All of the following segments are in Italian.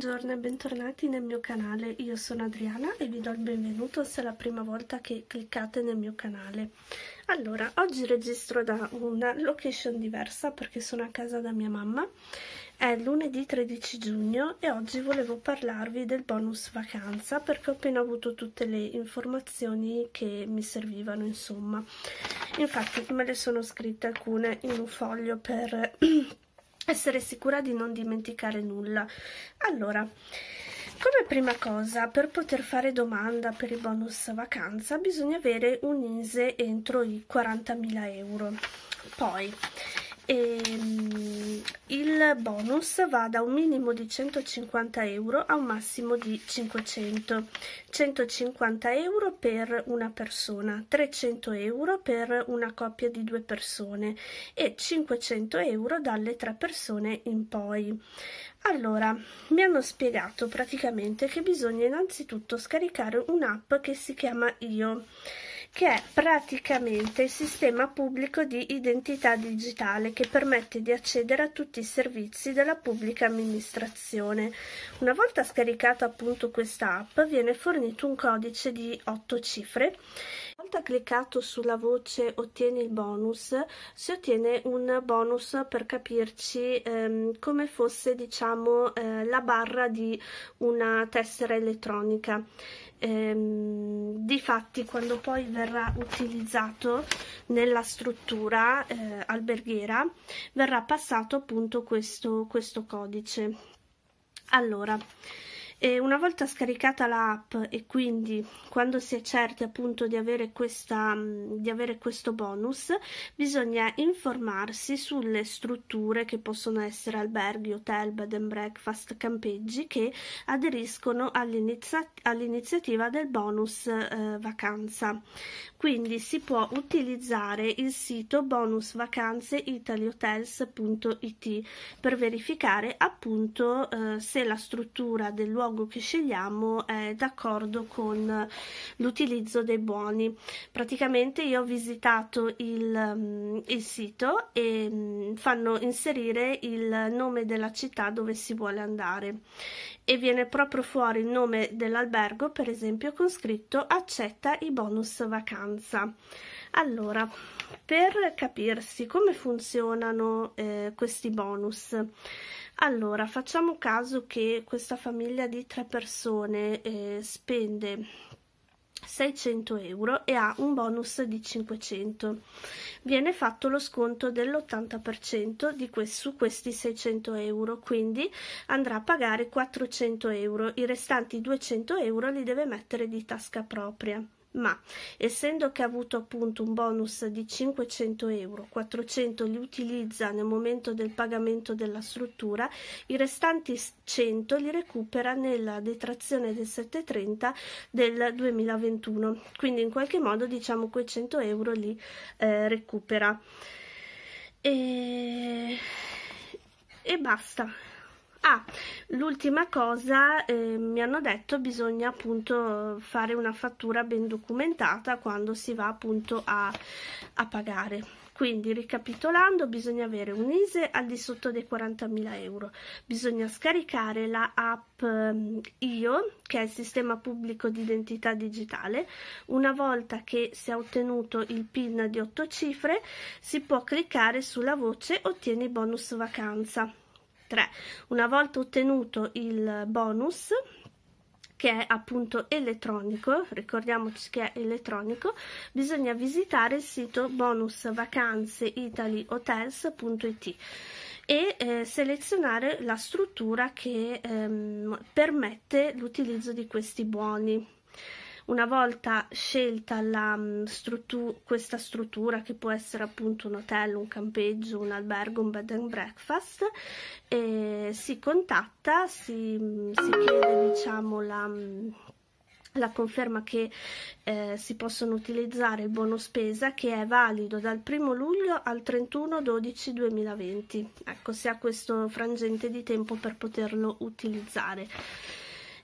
Buongiorno e bentornati nel mio canale, io sono Adriana e vi do il benvenuto se è la prima volta che cliccate nel mio canale. Allora, oggi registro da una location diversa perché sono a casa da mia mamma, è lunedì 13 giugno e oggi volevo parlarvi del bonus vacanza perché ho appena avuto tutte le informazioni che mi servivano insomma. Infatti me le sono scritte alcune in un foglio per... essere sicura di non dimenticare nulla. Allora, come prima cosa, per poter fare domanda per il bonus vacanza bisogna avere un INSE entro i 40.000 euro. Poi, e ehm, il bonus va da un minimo di 150 euro a un massimo di 500 150 euro per una persona 300 euro per una coppia di due persone e 500 euro dalle tre persone in poi allora mi hanno spiegato praticamente che bisogna innanzitutto scaricare un'app che si chiama io che è praticamente il sistema pubblico di identità digitale che permette di accedere a tutti i servizi della pubblica amministrazione. Una volta scaricata appunto questa app viene fornito un codice di 8 cifre volta cliccato sulla voce ottieni il bonus si ottiene un bonus per capirci ehm, come fosse diciamo eh, la barra di una tessera elettronica ehm, difatti quando poi verrà utilizzato nella struttura eh, alberghiera verrà passato appunto questo, questo codice allora e una volta scaricata l'app e quindi quando si è certi appunto di avere, questa, mm, di avere questo bonus, bisogna informarsi sulle strutture che possono essere alberghi, hotel, bed and breakfast, campeggi che aderiscono all'iniziativa del bonus eh, vacanza. Quindi si può utilizzare il sito bonusvacanzeitalihotels.it per verificare appunto eh, se la struttura del luogo logo che scegliamo è d'accordo con l'utilizzo dei buoni. Praticamente io ho visitato il, mm, il sito e mm, fanno inserire il nome della città dove si vuole andare e viene proprio fuori il nome dell'albergo, per esempio con scritto accetta i bonus vacanza. Allora, per capirsi come funzionano eh, questi bonus, allora, facciamo caso che questa famiglia di tre persone eh, spende 600 euro e ha un bonus di 500. Viene fatto lo sconto dell'80% quest su questi 600 euro, quindi andrà a pagare 400 euro, i restanti 200 euro li deve mettere di tasca propria ma essendo che ha avuto appunto un bonus di 500 euro, 400 li utilizza nel momento del pagamento della struttura, i restanti 100 li recupera nella detrazione del 730 del 2021, quindi in qualche modo diciamo quei 100 euro li eh, recupera. E... e basta. Ah, l'ultima cosa, eh, mi hanno detto bisogna appunto fare una fattura ben documentata quando si va appunto a, a pagare. Quindi ricapitolando, bisogna avere un ISE al di sotto dei 40.000 euro, bisogna scaricare la app ehm, IO, che è il sistema pubblico di identità digitale. Una volta che si è ottenuto il PIN di 8 cifre, si può cliccare sulla voce Ottieni bonus vacanza 3. Una volta ottenuto il bonus, che è appunto elettronico, ricordiamoci che è elettronico, bisogna visitare il sito bonusvacanzeitalihotels.it e eh, selezionare la struttura che ehm, permette l'utilizzo di questi buoni una volta scelta la, mm, struttu questa struttura che può essere appunto un hotel, un campeggio, un albergo, un bed and breakfast, si contatta, si, mm, si chiede diciamo la mm, la conferma che eh, si possono utilizzare il bono spesa che è valido dal 1 luglio al 31 12 2020 ecco si ha questo frangente di tempo per poterlo utilizzare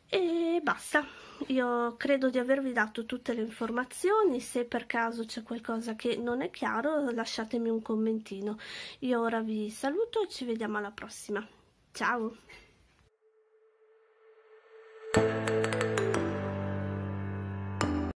e basta io credo di avervi dato tutte le informazioni, se per caso c'è qualcosa che non è chiaro lasciatemi un commentino. Io ora vi saluto e ci vediamo alla prossima. Ciao!